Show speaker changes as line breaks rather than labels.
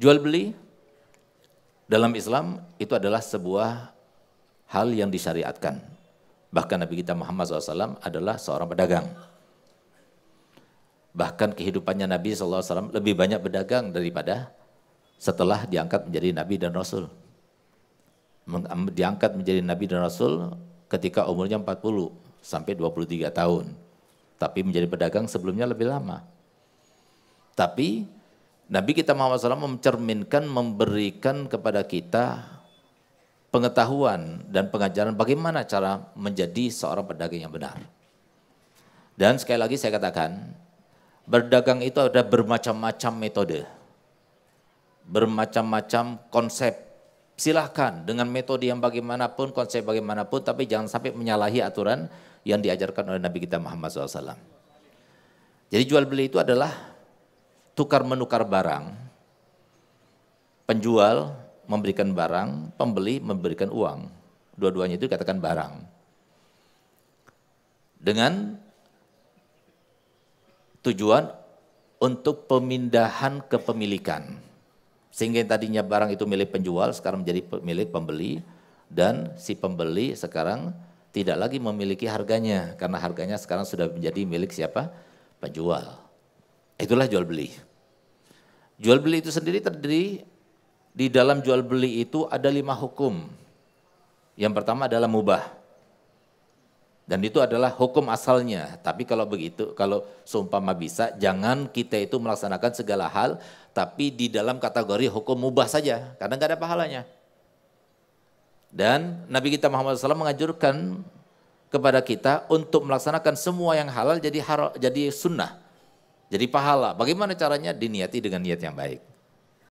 Jual beli dalam Islam itu adalah sebuah hal yang disyariatkan. Bahkan Nabi kita Muhammad SAW adalah seorang pedagang. Bahkan kehidupannya Nabi SAW lebih banyak berdagang daripada setelah diangkat menjadi Nabi dan Rasul. Diangkat menjadi Nabi dan Rasul ketika umurnya 40 sampai 23 tahun. Tapi menjadi pedagang sebelumnya lebih lama. Tapi Nabi kita Muhammad SAW mencerminkan, memberikan kepada kita pengetahuan dan pengajaran bagaimana cara menjadi seorang pedagang yang benar. Dan sekali lagi saya katakan, berdagang itu ada bermacam-macam metode, bermacam-macam konsep. Silahkan dengan metode yang bagaimanapun, konsep bagaimanapun, tapi jangan sampai menyalahi aturan yang diajarkan oleh Nabi kita Muhammad SAW. Jadi jual beli itu adalah tukar menukar barang. Penjual memberikan barang, pembeli memberikan uang. Dua-duanya itu dikatakan barang. Dengan tujuan untuk pemindahan kepemilikan. Sehingga yang tadinya barang itu milik penjual sekarang menjadi milik pembeli dan si pembeli sekarang tidak lagi memiliki harganya karena harganya sekarang sudah menjadi milik siapa? Penjual. Itulah jual beli. Jual beli itu sendiri terdiri di dalam jual beli itu ada lima hukum. Yang pertama adalah mubah. Dan itu adalah hukum asalnya. Tapi kalau begitu, kalau seumpama bisa, jangan kita itu melaksanakan segala hal, tapi di dalam kategori hukum mubah saja, karena nggak ada pahalanya. Dan Nabi kita Muhammad SAW mengajurkan kepada kita untuk melaksanakan semua yang halal jadi haro, jadi sunnah. Jadi pahala. Bagaimana caranya? Diniati dengan niat yang baik.